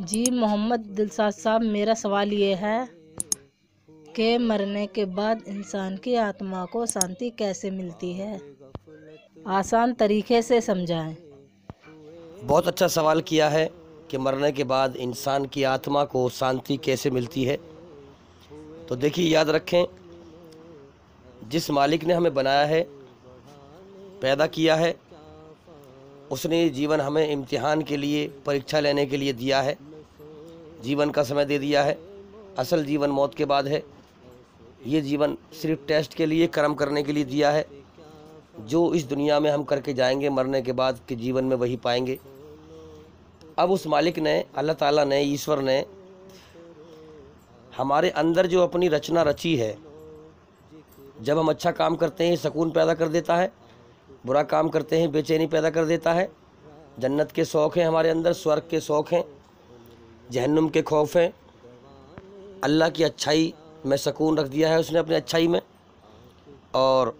जी मोहम्मद दिलसाद साहब मेरा सवाल ये है कि मरने के बाद इंसान की आत्मा को शांति कैसे मिलती है आसान तरीके से समझाएं बहुत अच्छा सवाल किया है कि मरने के बाद इंसान की आत्मा को शांति कैसे मिलती है तो देखिए याद रखें जिस मालिक ने हमें बनाया है पैदा किया है उसने जीवन हमें इम्तिहान के लिए परीक्षा लेने के लिए दिया है जीवन का समय दे दिया है असल जीवन मौत के बाद है ये जीवन सिर्फ टेस्ट के लिए कर्म करने के लिए दिया है जो इस दुनिया में हम करके जाएंगे मरने के बाद के जीवन में वही पाएंगे अब उस मालिक ने अल्लाह ताला ने ईश्वर ने हमारे अंदर जो अपनी रचना रची है जब हम अच्छा काम करते हैं सुकून पैदा कर देता है बुरा काम करते हैं बेचैनी पैदा कर देता है जन्नत के शौक़ हैं हमारे अंदर स्वर्ग के शौक़ हैं जहन्नुम के खौफ हैं अल्लाह की अच्छाई में सकून रख दिया है उसने अपनी अच्छाई में और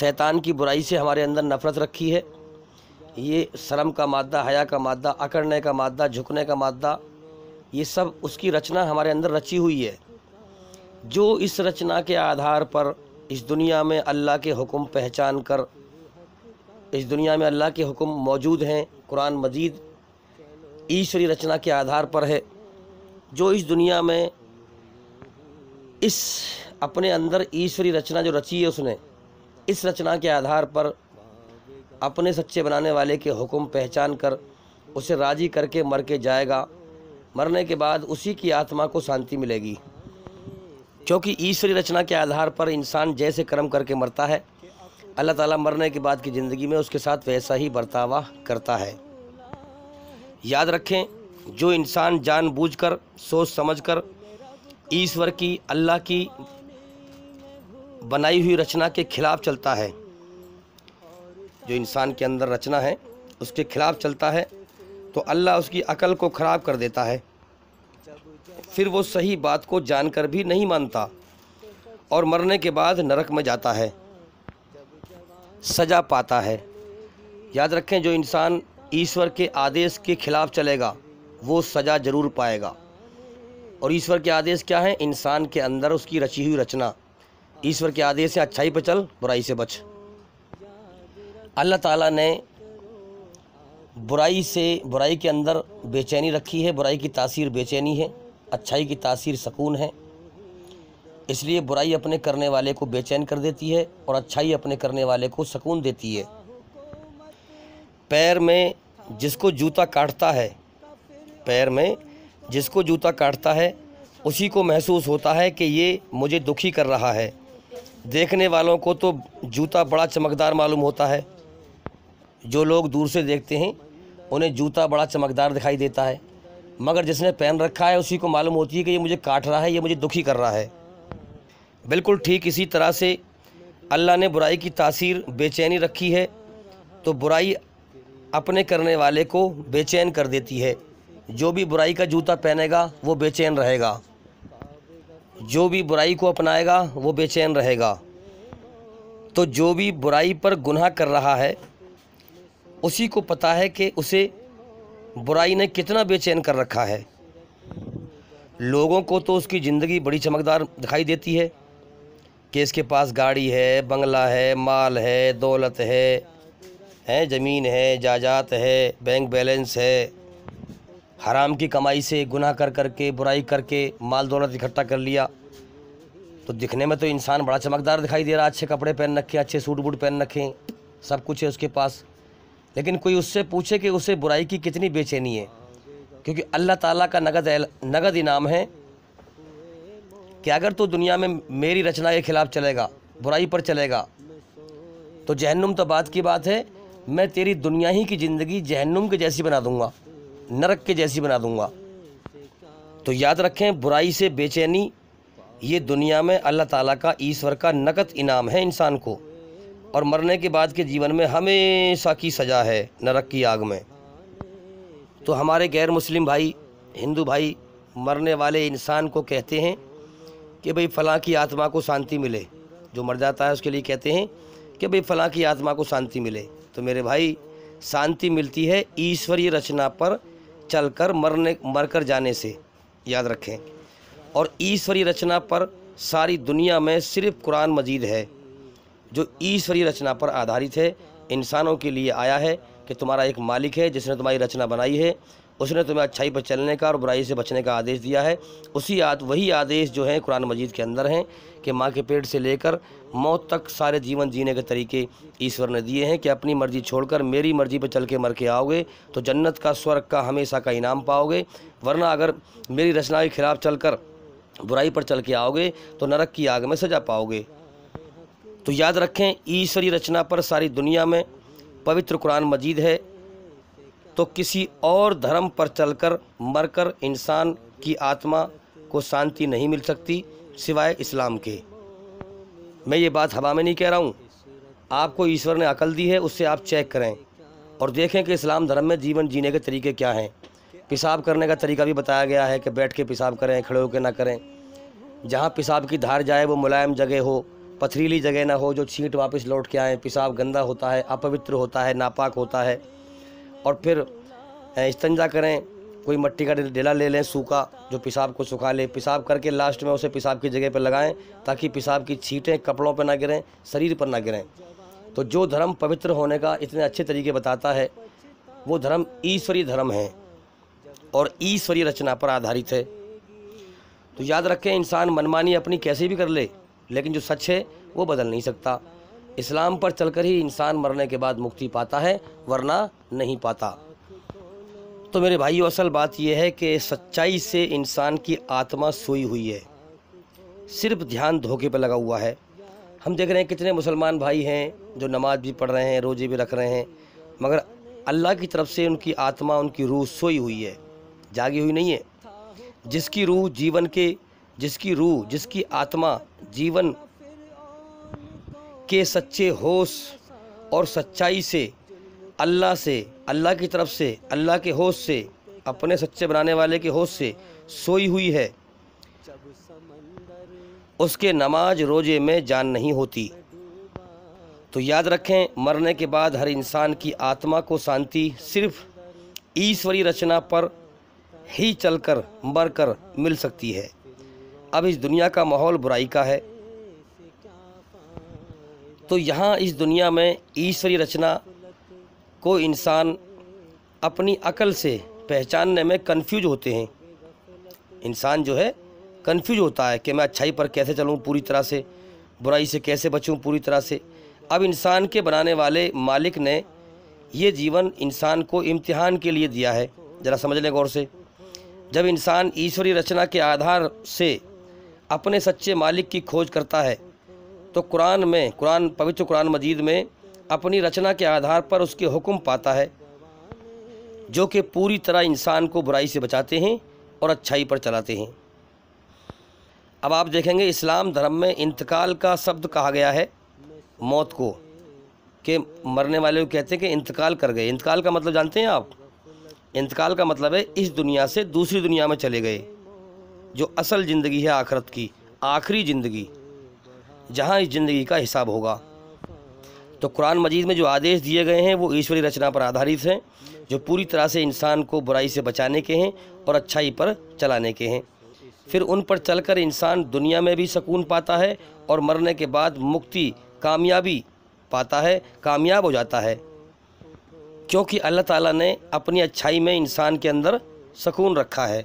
शैतान की बुराई से हमारे अंदर नफ़रत रखी है ये शर्म का मादा हया का मादा अकड़ने का मादा झुकने का मादा ये सब उसकी रचना हमारे अंदर रची हुई है जो इस रचना के आधार पर इस दुनिया में अल्लाह के हुक्म पहचान कर इस दुनिया में अल्लाह के हुक्म मौजूद हैं कुरान मजीद ईश्वरी रचना के आधार पर है जो इस दुनिया में इस अपने अंदर ईश्वरी रचना जो रची है उसने इस रचना के आधार पर अपने सच्चे बनाने वाले के हुक्म पहचान कर उसे राजी करके मर के जाएगा मरने के बाद उसी की आत्मा को शांति मिलेगी क्योंकि ईश्वरी रचना के आधार पर इंसान जैसे कर्म करके मरता है अल्लाह ताला मरने के बाद की ज़िंदगी में उसके साथ वैसा ही बर्तावा करता है याद रखें जो इंसान जानबूझकर सोच समझकर ईश्वर की अल्लाह की बनाई हुई रचना के खिलाफ चलता है जो इंसान के अंदर रचना है उसके खिलाफ चलता है तो अल्लाह उसकी अकल को ख़राब कर देता है फिर वो सही बात को जानकर भी नहीं मानता और मरने के बाद नरक में जाता है सजा पाता है याद रखें जो इंसान ईश्वर के आदेश के खिलाफ चलेगा वो सजा जरूर पाएगा और ईश्वर के आदेश क्या हैं इंसान के अंदर उसकी रची हुई रचना ईश्वर के आदेश से अच्छाई पर चल बुराई से बच अल्लाह ताला ने बुराई से बुराई के अंदर बेचैनी रखी है बुराई की तासीर बेचैनी है अच्छाई की तासीर सकून है इसलिए बुराई अपने करने वाले को बेचैन कर देती है और अच्छाई अपने करने वाले को सकून देती है पैर में जिसको जूता काटता है पैर में जिसको जूता काटता है उसी को महसूस होता है कि ये मुझे दुखी कर रहा है देखने वालों को तो जूता बड़ा चमकदार मालूम होता है जो लोग दूर से देखते हैं उन्हें जूता बड़ा चमकदार दिखाई देता है मगर जिसने पहन रखा है उसी को मालूम होती है कि ये मुझे काट रहा है ये मुझे दुखी कर रहा है बिल्कुल ठीक इसी तरह से अल्लाह ने बुराई की तासीर बेचैनी रखी है तो बुराई अपने करने वाले को बेचैन कर देती है जो भी बुराई का जूता पहनेगा वो बेचैन रहेगा जो भी बुराई को अपनाएगा वो बेचैन रहेगा तो जो भी बुराई पर गुनाह कर रहा है उसी को पता है कि उसे बुराई ने कितना बेचैन कर रखा है लोगों को तो उसकी ज़िंदगी बड़ी चमकदार दिखाई देती है कि इसके पास गाड़ी है बंगला है माल है दौलत है हैं ज़मीन है जायदाद है बैंक बैलेंस है हराम की कमाई से गुनाह कर कर के बुराई करके माल दौलत इकट्ठा कर लिया तो दिखने में तो इंसान बड़ा चमकदार दिखाई दे रहा अच्छे कपड़े पहन रखे अच्छे सूट बूट पहन रखे सब कुछ है उसके पास लेकिन कोई उससे पूछे कि उसे बुराई की कितनी बेचैनी है क्योंकि अल्लाह ताला का नगद नगद इनाम है कि अगर तू तो दुनिया में मेरी रचना के ख़िलाफ़ चलेगा बुराई पर चलेगा तो जहन्नुम तो बात की बात है मैं तेरी दुनिया ही की ज़िंदगी जहन्नुम के जैसी बना दूंगा नरक के जैसी बना दूंगा तो याद रखें बुराई से बेचैनी ये दुनिया में अल्लाह ताला का ईश्वर का नकद इनाम है इंसान को और मरने के बाद के जीवन में हमेशा की सज़ा है नरक की आग में तो हमारे गैर मुस्लिम भाई हिंदू भाई मरने वाले इंसान को कहते हैं कि भाई फ़लाँ की आत्मा को शांति मिले जो मर जाता है उसके लिए कहते हैं कि भाई फ़लाँ की आत्मा को शांति मिले तो मेरे भाई शांति मिलती है ईश्वरीय रचना पर चलकर मरने मरकर जाने से याद रखें और ईश्वरीय रचना पर सारी दुनिया में सिर्फ कुरान मजीद है जो ईश्वरीय रचना पर आधारित है इंसानों के लिए आया है कि तुम्हारा एक मालिक है जिसने तुम्हारी रचना बनाई है उसने तुम्हें अच्छाई पर चलने का और बुराई से बचने का आदेश दिया है उसी आद वही आदेश जो है कुरान मजीद के अंदर हैं कि माँ के पेट से लेकर मौत तक सारे जीवन जीने के तरीके ईश्वर ने दिए हैं कि अपनी मर्ज़ी छोड़कर मेरी मर्ज़ी पर चल के मर के आओगे तो जन्नत का स्वर्ग का हमेशा का इनाम पाओगे वरना अगर मेरी रचना के खिलाफ चल बुराई पर चल के आओगे तो नरक की आग में सजा पाओगे तो याद रखें ईश्वरी रचना पर सारी दुनिया में पवित्र कुरान मजीद है तो किसी और धर्म पर चलकर मरकर इंसान की आत्मा को शांति नहीं मिल सकती सिवाय इस्लाम के मैं ये बात हवा में नहीं कह रहा हूँ आपको ईश्वर ने अकल दी है उससे आप चेक करें और देखें कि इस्लाम धर्म में जीवन जीने के तरीके क्या हैं पेशाब करने का तरीका भी बताया गया है कि बैठ के पेशाब करें खड़े होकर ना करें जहाँ पेशाब की धार जाए वो मुलायम जगह हो पथरीली जगह ना हो जो छींट वापस लौट के आए पेशाब गंदा होता है अपवित्र होता है नापाक होता है और फिर इस्तंजा करें कोई मट्टी का डेला ले लें सूखा जो पेशाब को सुखा ले पेशाब करके लास्ट में उसे पेशाब की जगह पर लगाएं ताकि पेशाब की छींटें कपड़ों पर ना गिरें शरीर पर ना गिरें तो जो धर्म पवित्र होने का इतने अच्छे तरीके बताता है वो धर्म ईश्वरीय धर्म है और ईश्वरीय रचना पर आधारित है तो याद रखें इंसान मनमानी अपनी कैसे भी कर ले लेकिन जो सच है वो बदल नहीं सकता इस्लाम पर चलकर ही इंसान मरने के बाद मुक्ति पाता है वरना नहीं पाता तो मेरे भाइयों असल बात यह है कि सच्चाई से इंसान की आत्मा सोई हुई है सिर्फ ध्यान धोखे पर लगा हुआ है हम देख रहे हैं कितने मुसलमान भाई हैं जो नमाज भी पढ़ रहे हैं रोजे भी रख रहे हैं मगर अल्लाह की तरफ से उनकी आत्मा उनकी रूह सोई हुई है जागी हुई नहीं है जिसकी रूह जीवन के जिसकी रूह जिसकी आत्मा जीवन के सच्चे होश और सच्चाई से अल्लाह से अल्लाह की तरफ से अल्लाह के होश से अपने सच्चे बनाने वाले के होश से सोई हुई है उसके नमाज रोज़े में जान नहीं होती तो याद रखें मरने के बाद हर इंसान की आत्मा को शांति सिर्फ ईश्वरी रचना पर ही चलकर मर कर मिल सकती है अब इस दुनिया का माहौल बुराई का है तो यहाँ इस दुनिया में ईश्वरी रचना को इंसान अपनी अकल से पहचानने में कंफ्यूज होते हैं इंसान जो है कंफ्यूज होता है कि मैं अच्छाई पर कैसे चलूँ पूरी तरह से बुराई से कैसे बचूँ पूरी तरह से अब इंसान के बनाने वाले मालिक ने ये जीवन इंसान को इम्तिहान के लिए दिया है ज़रा समझ लें गौर से जब इंसान ईश्वरी रचना के आधार से अपने सच्चे मालिक की खोज करता है तो कुरान में कुरान पवित्र कुरान मजीद में अपनी रचना के आधार पर उसके हुक्म पाता है जो कि पूरी तरह इंसान को बुराई से बचाते हैं और अच्छाई पर चलाते हैं अब आप देखेंगे इस्लाम धर्म में इंतकाल का शब्द कहा गया है मौत को कि मरने वाले को कहते हैं कि इंतकाल कर गए इंतकाल का मतलब जानते हैं आप इंतकाल का मतलब है इस दुनिया से दूसरी दुनिया में चले गए जो असल ज़िंदगी है आखरत की आखिरी ज़िंदगी जहाँ इस ज़िंदगी का हिसाब होगा तो कुरान मजीद में जो आदेश दिए गए हैं वो ईश्वरी रचना पर आधारित हैं जो पूरी तरह से इंसान को बुराई से बचाने के हैं और अच्छाई पर चलाने के हैं फिर उन पर चलकर इंसान दुनिया में भी सकून पाता है और मरने के बाद मुक्ति कामयाबी पाता है कामयाब हो जाता है क्योंकि अल्लाह ताला ने अपनी अच्छाई में इंसान के अंदर सकून रखा है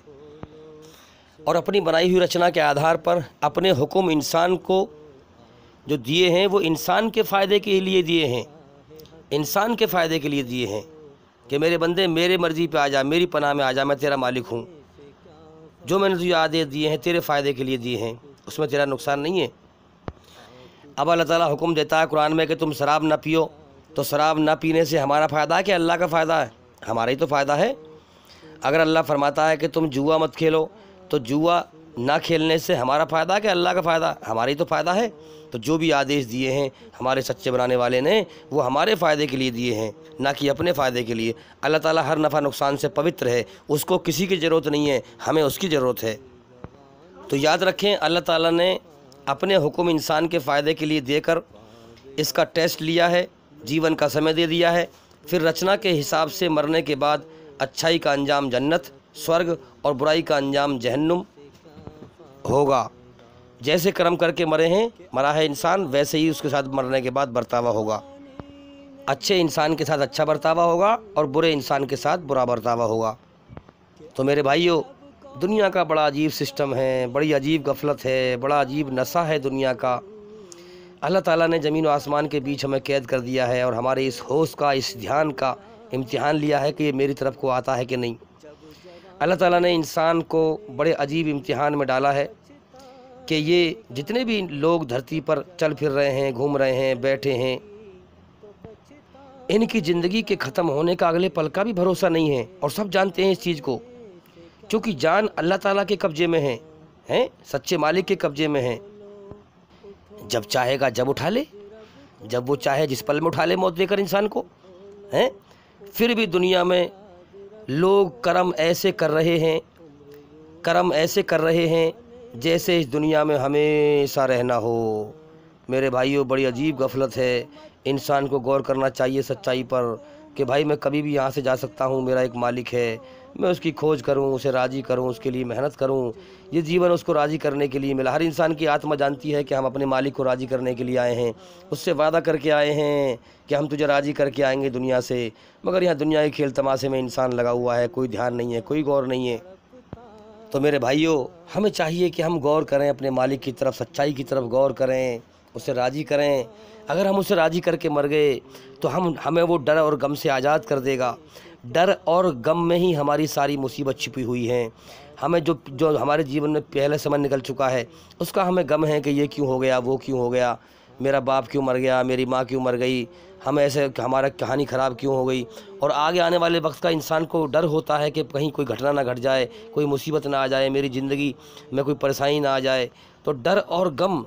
और अपनी बनाई हुई रचना के आधार पर अपने हुक्म इंसान को जो दिए हैं वो इंसान के फ़ायदे के लिए दिए हैं इंसान के फ़ायदे के लिए दिए हैं कि मेरे बंदे मेरे मर्ज़ी पे आ जा मेरी पनाह में आ जा मैं तेरा मालिक हूँ जो मैंने तुझे आदेश दिए हैं तेरे फ़ायदे के लिए दिए हैं उसमें तेरा नुकसान नहीं है अब अल्लाह ताला हुक्म देता है कुरान में कि तुम शराब ना पियो तो शराब ना पीने से हमारा फ़ायदा है कि अल्लाह का फ़ायदा है हमारा ही तो फ़ायदा है अगर अल्लाह फरमाता है कि तुम जुआ मत खेलो तो जुआ ना खेलने से हमारा फ़ायदा क्या अल्लाह का फ़ायदा हमारी तो फ़ायदा है तो जो भी आदेश दिए हैं हमारे सच्चे बनाने वाले ने वो हमारे फ़ायदे के लिए दिए हैं ना कि अपने फ़ायदे के लिए अल्लाह ताला हर नफ़ा नुकसान से पवित्र है उसको किसी की ज़रूरत नहीं है हमें उसकी ज़रूरत है तो याद रखें अल्लाह ताला ने अपने हुक्म इंसान के फ़ायदे के लिए देकर इसका टेस्ट लिया है जीवन का समय दे दिया है फिर रचना के हिसाब से मरने के बाद अच्छाई का अंजाम जन्नत स्वर्ग और बुराई का अंजाम जहन्नुम होगा जैसे कर्म करके मरे हैं मरा है इंसान वैसे ही उसके साथ मरने के बाद बर्तावा होगा अच्छे इंसान के साथ अच्छा बर्तावा होगा और बुरे इंसान के साथ बुरा बर्तावा होगा तो मेरे भाइयों दुनिया का बड़ा अजीब सिस्टम है बड़ी अजीब गफलत है बड़ा अजीब नशा है दुनिया का अल्लाह ताला ने ज़मीन और आसमान के बीच हमें कैद कर दिया है और हमारे इस होश का इस ध्यान का इम्तिहान लिया है कि ये मेरी तरफ को आता है कि नहीं अल्लाह ताला ने इंसान को बड़े अजीब इम्तिहान में डाला है कि ये जितने भी लोग धरती पर चल फिर रहे हैं घूम रहे हैं बैठे हैं इनकी ज़िंदगी के ख़त्म होने का अगले पल का भी भरोसा नहीं है और सब जानते हैं इस चीज़ को क्योंकि जान अल्लाह ताला के कब्ज़े में है हैं सच्चे मालिक के कब्ज़े में है जब चाहेगा जब उठा ले जब वो चाहे जिस पल में उठा ले मौत देकर इंसान को हैं फिर भी दुनिया में लोग कर्म ऐसे कर रहे हैं कर्म ऐसे कर रहे हैं जैसे इस दुनिया में हमेशा रहना हो मेरे भाइयों बड़ी अजीब गफलत है इंसान को गौर करना चाहिए सच्चाई पर कि भाई मैं कभी भी यहाँ से जा सकता हूँ मेरा एक मालिक है मैं उसकी खोज करूं उसे राज़ी करूं उसके लिए मेहनत करूं ये जीवन उसको राज़ी करने के लिए मिला हर इंसान की आत्मा जानती है कि हम अपने मालिक को राज़ी करने के लिए आए हैं उससे वादा करके आए हैं कि हम तुझे राज़ी करके आएंगे दुनिया से मगर यहाँ दुनिया के खेल तमाशे में इंसान लगा हुआ है कोई ध्यान नहीं है कोई गौर नहीं है तो मेरे भाइयों हमें चाहिए कि हम गौर करें अपने मालिक की तरफ सच्चाई की तरफ गौर करें उसे राज़ी करें अगर हम उसे राज़ी करके मर गए तो हम हमें वो डर और गम से आज़ाद कर देगा डर और गम में ही हमारी सारी मुसीबत छिपी हुई हैं हमें जो जो हमारे जीवन में पहले समय निकल चुका है उसका हमें गम है कि ये क्यों हो गया वो क्यों हो गया मेरा बाप क्यों मर गया मेरी माँ क्यों मर गई हमें ऐसे हमारा कहानी ख़राब क्यों हो गई और आगे आने वाले वक्त का इंसान को डर होता है कि कहीं कोई घटना ना घट जाए कोई मुसीबत ना आ जाए मेरी ज़िंदगी में कोई परेशानी ना आ जाए तो डर और गम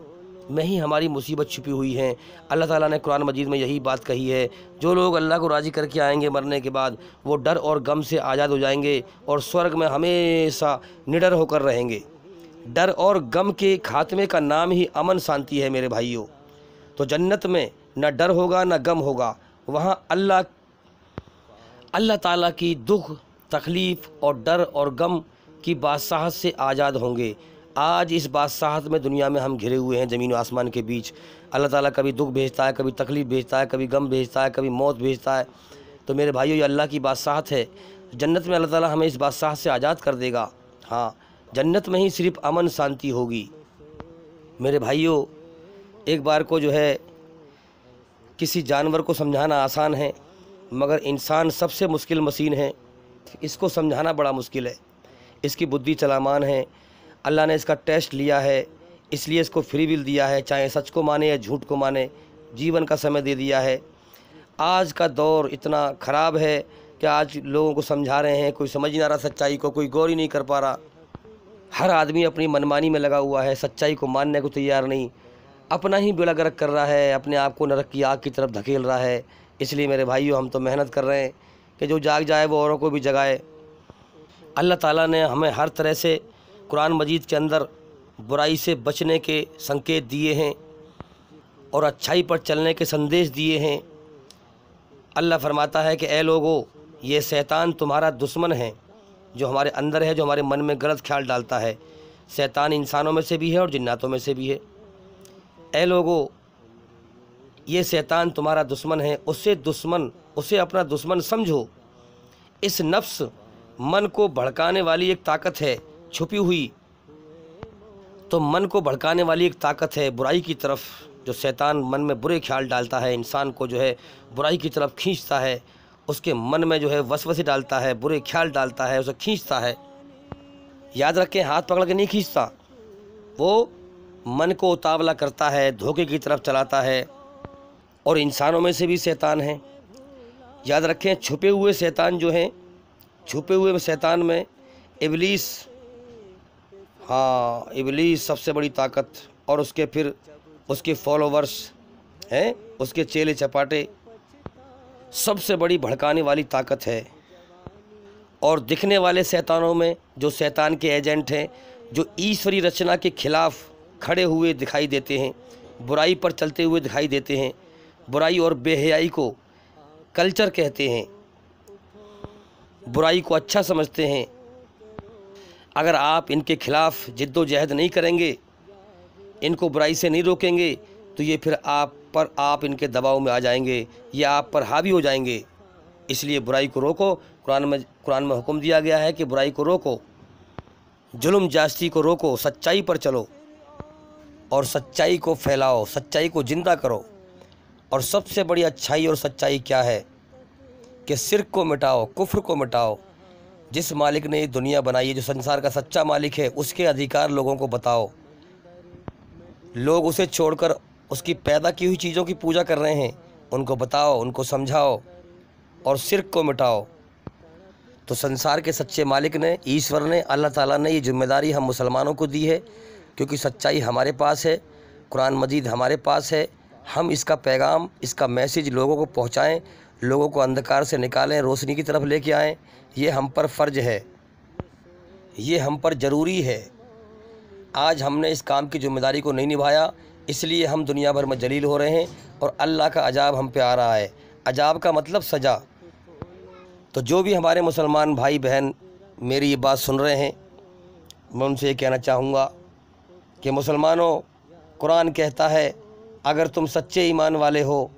में ही हमारी मुसीबत छुपी हुई है अल्लाह ताला ने कुरान मजीद में यही बात कही है जो लोग अल्लाह को राज़ी करके आएंगे मरने के बाद वो डर और गम से आज़ाद हो जाएंगे और स्वर्ग में हमेशा निडर होकर रहेंगे डर और गम के खात्मे का नाम ही अमन शांति है मेरे भाइयों तो जन्नत में न डर होगा न गम होगा वहाँ अल्लाह अल्लाह ताला की दुख तकलीफ़ और डर और गम की बादशाहत से आज़ाद होंगे आज इस बादशाहत में दुनिया में हम घिरे हुए हैं ज़मीन आसमान के बीच अल्लाह ताला कभी दुख भेजता है कभी तकलीफ़ भेजता है कभी गम भेजता है कभी मौत भेजता है तो मेरे भाइयों ये अल्लाह की बादशाहत है जन्नत में अल्लाह ताला हमें इस बादशाह से आज़ाद कर देगा हाँ जन्नत में ही सिर्फ अमन शांति होगी मेरे भाइयों एक बार को जो है किसी जानवर को समझाना आसान है मगर इंसान सबसे मुश्किल मशीन है इसको समझाना बड़ा मुश्किल है इसकी बुद्धि चलामान है अल्लाह ने इसका टेस्ट लिया है इसलिए इसको फ्री विल दिया है चाहे सच को माने या झूठ को माने जीवन का समय दे दिया है आज का दौर इतना ख़राब है कि आज लोगों को समझा रहे हैं कोई समझ नहीं आ रहा सच्चाई को कोई गौर ही नहीं कर पा रहा हर आदमी अपनी मनमानी में लगा हुआ है सच्चाई को मानने को तैयार नहीं अपना ही बेड़ा गर्क कर रहा है अपने आप को नरक की आग की तरफ धकेल रहा है इसलिए मेरे भाइयों हम तो मेहनत कर रहे हैं कि जो जाग जाए वो औरों को भी जगाए अल्लाह ताला ने हमें हर तरह से कुरान मजीद के अंदर बुराई से बचने के संकेत दिए हैं और अच्छाई पर चलने के संदेश दिए हैं अल्लाह फरमाता है कि ए लोगो ये शैतान तुम्हारा दुश्मन है जो हमारे अंदर है जो हमारे मन में गलत ख्याल डालता है शैतान इंसानों में से भी है और जन्नातों में से भी है ए लोगो ये शैतान तुम्हारा दुश्मन है उससे दुश्मन उसे अपना दुश्मन समझो इस नफ्स मन को भड़काने वाली एक ताकत है छुपी हुई तो मन को भड़काने वाली एक ताकत है बुराई की तरफ जो शैतान मन में बुरे ख्याल डालता है इंसान को जो है बुराई की तरफ खींचता है उसके मन में जो है वसवसे डालता है बुरे ख्याल डालता है उसे खींचता है याद रखें हाथ पकड़ के नहीं खींचता वो मन को उतावला करता है धोखे की तरफ चलाता है और इंसानों में से भी शैतान है याद रखें छुपे हुए शैतान जो हैं छुपे हुए शैतान में इबलीस हाँ इबली सबसे बड़ी ताकत और उसके फिर उसके फॉलोवर्स हैं उसके चेले चपाटे सबसे बड़ी भड़काने वाली ताकत है और दिखने वाले शैतानों में जो शैतान के एजेंट हैं जो ईश्वरी रचना के खिलाफ खड़े हुए दिखाई देते हैं बुराई पर चलते हुए दिखाई देते हैं बुराई और बेहयाई को कल्चर कहते हैं बुराई को अच्छा समझते हैं अगर आप इनके खिलाफ जिद्दोजहद नहीं करेंगे इनको बुराई से नहीं रोकेंगे तो ये फिर आप पर आप इनके दबाव में आ जाएंगे ये आप पर हावी हो जाएंगे इसलिए बुराई को रोको कुरान में कुरान में हुक्म दिया गया है कि बुराई को रोको जुल्म जास्ती को रोको सच्चाई पर चलो और सच्चाई को फैलाओ सच्चाई को ज़िंदा करो और सबसे बड़ी अच्छाई और सच्चाई क्या है कि सिर को मिटाओ कुफ्र को मिटाओ जिस मालिक ने ये दुनिया बनाई है जो संसार का सच्चा मालिक है उसके अधिकार लोगों को बताओ लोग उसे छोड़कर उसकी पैदा की हुई चीज़ों की पूजा कर रहे हैं उनको बताओ उनको समझाओ और सिर को मिटाओ तो संसार के सच्चे मालिक ने ईश्वर ने अल्लाह ताला ने ये जिम्मेदारी हम मुसलमानों को दी है क्योंकि सच्चाई हमारे पास है कुरान मजीद हमारे पास है हम इसका पैगाम इसका मैसेज लोगों को पहुँचाएँ लोगों को अंधकार से निकालें रोशनी की तरफ लेके आएं ये हम पर फ़र्ज है ये हम पर ज़रूरी है आज हमने इस काम की जिम्मेदारी को नहीं निभाया इसलिए हम दुनिया भर में जलील हो रहे हैं और अल्लाह का अजाब हम पे आ रहा है अजाब का मतलब सज़ा तो जो भी हमारे मुसलमान भाई बहन मेरी ये बात सुन रहे हैं मैं उनसे ये कहना चाहूँगा कि मुसलमानों कुरान कहता है अगर तुम सच्चे ईमान वाले हो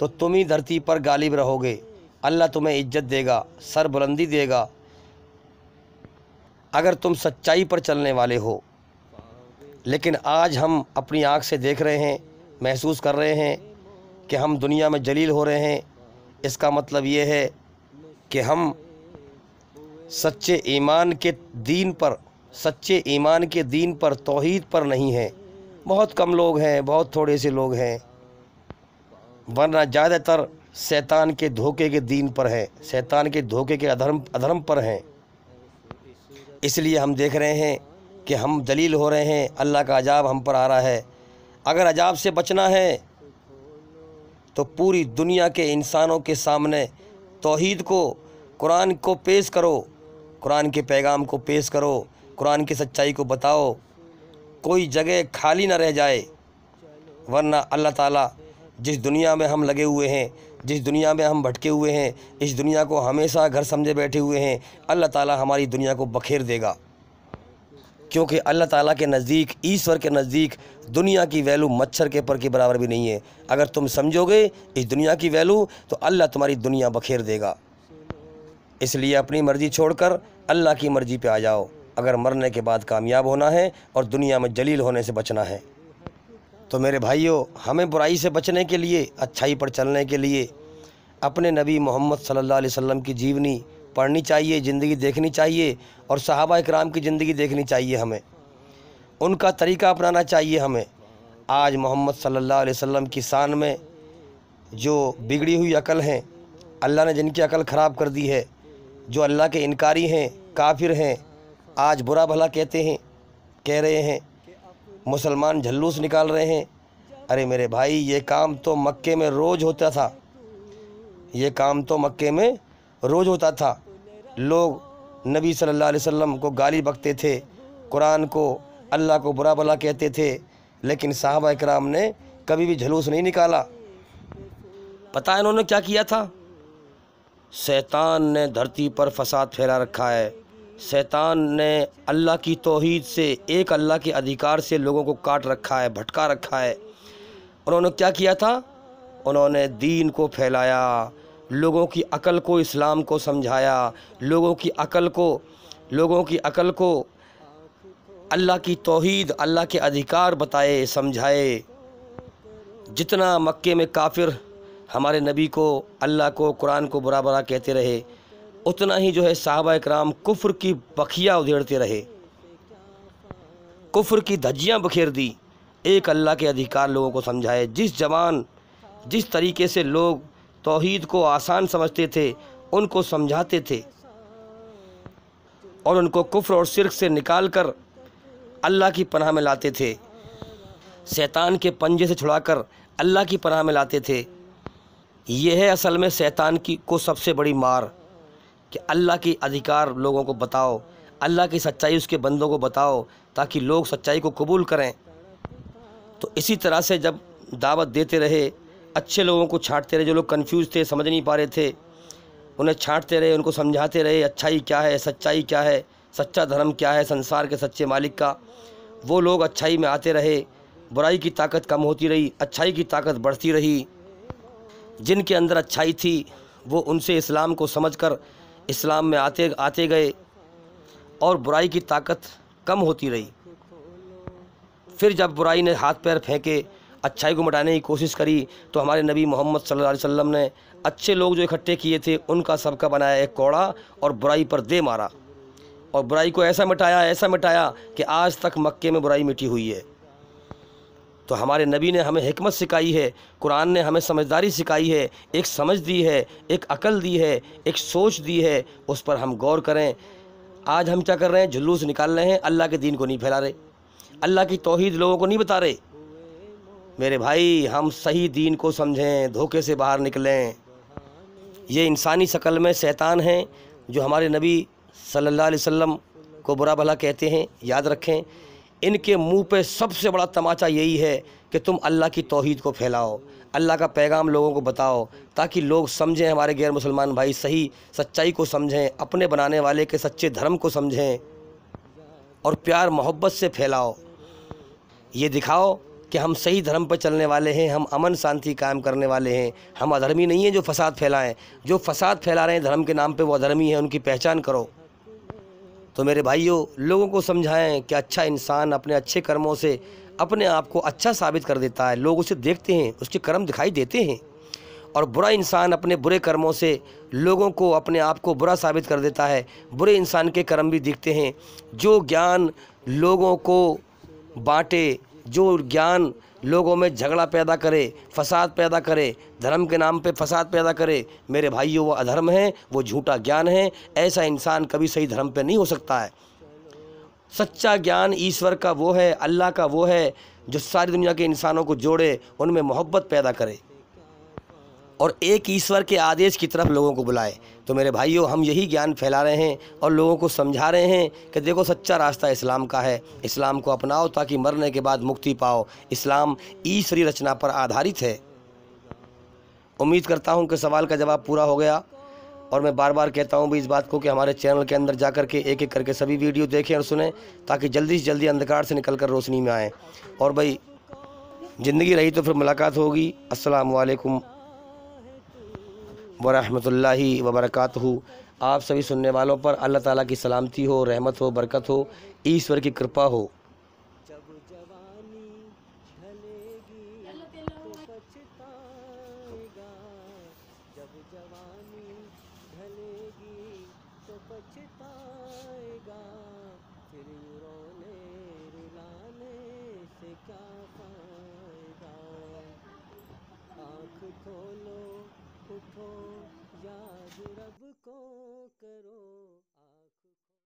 तो तुम ही धरती पर गालिब रहोगे अल्लाह तुम्हें इज्जत देगा सर बुलंदी देगा अगर तुम सच्चाई पर चलने वाले हो लेकिन आज हम अपनी आँख से देख रहे हैं महसूस कर रहे हैं कि हम दुनिया में जलील हो रहे हैं इसका मतलब ये है कि हम सच्चे ईमान के दीन पर सच्चे ईमान के दीन पर तोहद पर नहीं हैं बहुत कम लोग हैं बहुत थोड़े से लोग हैं वरना ज़्यादातर शैतान के धोखे के दीन पर हैं शैतान के धोखे के अधर्म अधर्म पर हैं इसलिए हम देख रहे हैं कि हम दलील हो रहे हैं अल्लाह का अजाब हम पर आ रहा है अगर अजाब से बचना है तो पूरी दुनिया के इंसानों के सामने तोहद को कुरान को पेश करो कुरान के पैगाम को पेश करो कुरान की सच्चाई को बताओ कोई जगह खाली ना रह जाए वरना अल्लाह ताला जिस दुनिया में हम लगे हुए हैं जिस दुनिया में हम भटके हुए हैं इस दुनिया को हमेशा घर समझे बैठे हुए हैं अल्लाह ताला हमारी दुनिया को बखेर देगा क्योंकि अल्लाह ताला के नज़दीक ईश्वर के नज़दीक दुनिया की वैल्यू मच्छर के पर के बराबर भी नहीं है अगर तुम समझोगे इस दुनिया की वैल्यू तो अल्लाह तुम्हारी दुनिया बखेर देगा इसलिए अपनी मर्ज़ी छोड़कर अल्लाह की मर्ज़ी पे आ जाओ अगर मरने के बाद कामयाब होना है और दुनिया में जलील होने से बचना है तो मेरे भाइयों हमें बुराई से बचने के लिए अच्छाई पर चलने के लिए अपने नबी मोहम्मद सल्लल्लाहु अलैहि वसल्लम की जीवनी पढ़नी चाहिए ज़िंदगी देखनी चाहिए और सहाबा कराम की ज़िंदगी देखनी चाहिए हमें उनका तरीका अपनाना चाहिए हमें आज मोहम्मद सल्ला अलैहि की शान में जो बिगड़ी हुई अकल हैं अल्लाह ने जिनकी अकल ख़राब कर दी है जो अल्लाह के इनकारी हैं काफिर हैं आज बुरा भला कहते हैं कह रहे हैं मुसलमान जल्लूस निकाल रहे हैं अरे मेरे भाई ये काम तो मक्के में रोज़ होता था ये काम तो मक्के में रोज़ होता था लोग नबी सल्लल्लाहु अलैहि वसल्लम को गाली बकते थे कुरान को अल्लाह को बुरा भला कहते थे लेकिन साहबा कराम ने कभी भी जुलूस नहीं निकाला पता है इन्होंने क्या किया था शैतान ने धरती पर फसाद फैला रखा है शैतान ने अल्लाह की तोहद से एक अल्लाह के अधिकार से लोगों को काट रखा है भटका रखा है उन्होंने क्या किया था उन्होंने दीन को फैलाया लोगों की अकल को इस्लाम को समझाया लोगों की अकल को लोगों की अकल को अल्लाह की तोहद अल्लाह के अधिकार बताए समझाए जितना मक्के में काफिर हमारे नबी को अल्लाह को कुरान को बुरा बुरा कहते रहे उतना ही जो है साहबा कराम कुफ्र की बखिया उधेड़ते रहे कुफ्र की धज्जियाँ बखेर दी एक अल्लाह के अधिकार लोगों को समझाए जिस जवान जिस तरीके से लोग तोहद को आसान समझते थे उनको समझाते थे और उनको कुफ्र और शिरक से निकाल कर अल्लाह की पनाह में लाते थे शैतान के पंजे से छुड़ाकर अल्लाह की पनाह में लाते थे यह है असल में शैतान की को सबसे बड़ी मार कि अल्लाह की अधिकार लोगों को बताओ अल्लाह की सच्चाई उसके बंदों को बताओ ताकि लोग सच्चाई को कबूल करें तो इसी तरह से जब दावत देते रहे अच्छे लोगों को छाटते रहे जो लोग कन्फ्यूज़ थे समझ नहीं पा रहे थे उन्हें छाटते रहे उनको समझाते रहे अच्छाई क्या है सच्चाई क्या है सच्चा धर्म क्या है संसार के सच्चे मालिक का वो लोग अच्छाई में आते रहे बुराई की ताकत कम होती रही अच्छाई की ताकत बढ़ती रही जिनके अंदर अच्छाई थी वो उनसे इस्लाम को समझकर इस्लाम में आते आते गए और बुराई की ताकत कम होती रही फिर जब बुराई ने हाथ पैर फेंके अच्छाई को मिटाने की कोशिश करी तो हमारे नबी मोहम्मद सल्लल्लाहु अलैहि वसल्लम ने अच्छे लोग जो इकट्ठे किए थे उनका सबका बनाया एक कौड़ा और बुराई पर दे मारा और बुराई को ऐसा मिटाया ऐसा मिटाया कि आज तक मक्के में बुराई मिटी हुई है तो हमारे नबी ने हमें हमत सिखाई है कुरान ने हमें समझदारी सिखाई है एक समझ दी है एक अकल दी है एक सोच दी है उस पर हम गौर करें आज हम क्या कर रहे हैं जुलूस निकाल रहे हैं अल्लाह के दीन को नहीं फैला रहे अल्लाह की तोहद लोगों को नहीं बता रहे मेरे भाई हम सही दीन को समझें धोखे से बाहर निकलें ये इंसानी शक्ल में शैतान हैं जो हमारे नबी सल्ला अलैहि को बुरा भला कहते हैं याद रखें इनके मुंह पे सबसे बड़ा तमाचा यही है कि तुम अल्लाह की तोहद को फैलाओ अल्लाह का पैगाम लोगों को बताओ ताकि लोग समझें हमारे गैर मुसलमान भाई सही सच्चाई को समझें अपने बनाने वाले के सच्चे धर्म को समझें और प्यार मोहब्बत से फैलाओ ये दिखाओ कि हम सही धर्म पर चलने वाले हैं हम अमन शांति कायम करने वाले हैं हम अधर्मी नहीं हैं जो फसाद फैलाएं जो फसाद फैला रहे हैं धर्म के नाम पे वो अधर्मी हैं उनकी पहचान करो तो मेरे भाइयों लोगों को समझाएं कि अच्छा इंसान अपने अच्छे कर्मों से अपने आप को अच्छा साबित कर देता है लोग उसे देखते हैं उसके कर्म दिखाई देते हैं और बुरा इंसान अपने बुरे कर्मों से लोगों को अपने आप को बुरा साबित कर देता है बुरे इंसान के कर्म भी दिखते हैं जो ज्ञान लोगों को बाँटे जो ज्ञान लोगों में झगड़ा पैदा करे फसाद पैदा करे धर्म के नाम पे फसाद पैदा करे मेरे भाइयों वो अधर्म है वो झूठा ज्ञान है ऐसा इंसान कभी सही धर्म पे नहीं हो सकता है सच्चा ज्ञान ईश्वर का वो है अल्लाह का वो है जो सारी दुनिया के इंसानों को जोड़े उनमें मोहब्बत पैदा करे और एक ईश्वर के आदेश की तरफ लोगों को बुलाए तो मेरे भाइयों हम यही ज्ञान फैला रहे हैं और लोगों को समझा रहे हैं कि देखो सच्चा रास्ता इस्लाम का है इस्लाम को अपनाओ ताकि मरने के बाद मुक्ति पाओ इस्लाम ईश्वरी रचना पर आधारित है उम्मीद करता हूँ कि सवाल का जवाब पूरा हो गया और मैं बार बार कहता हूँ भी इस बात को कि हमारे चैनल के अंदर जा करके एक एक करके सभी वीडियो देखें और सुने ताकि जल्दी से जल्दी अंधकार से निकल कर रोशनी में आएँ और भाई ज़िंदगी रही तो फिर मुलाकात होगी असलकम वरहमतुल्लाहि वबरकत आप सभी सुनने वालों पर अल्लाह ताला की सलामती हो रहमत हो बरकत हो ईश्वर की कृपा हो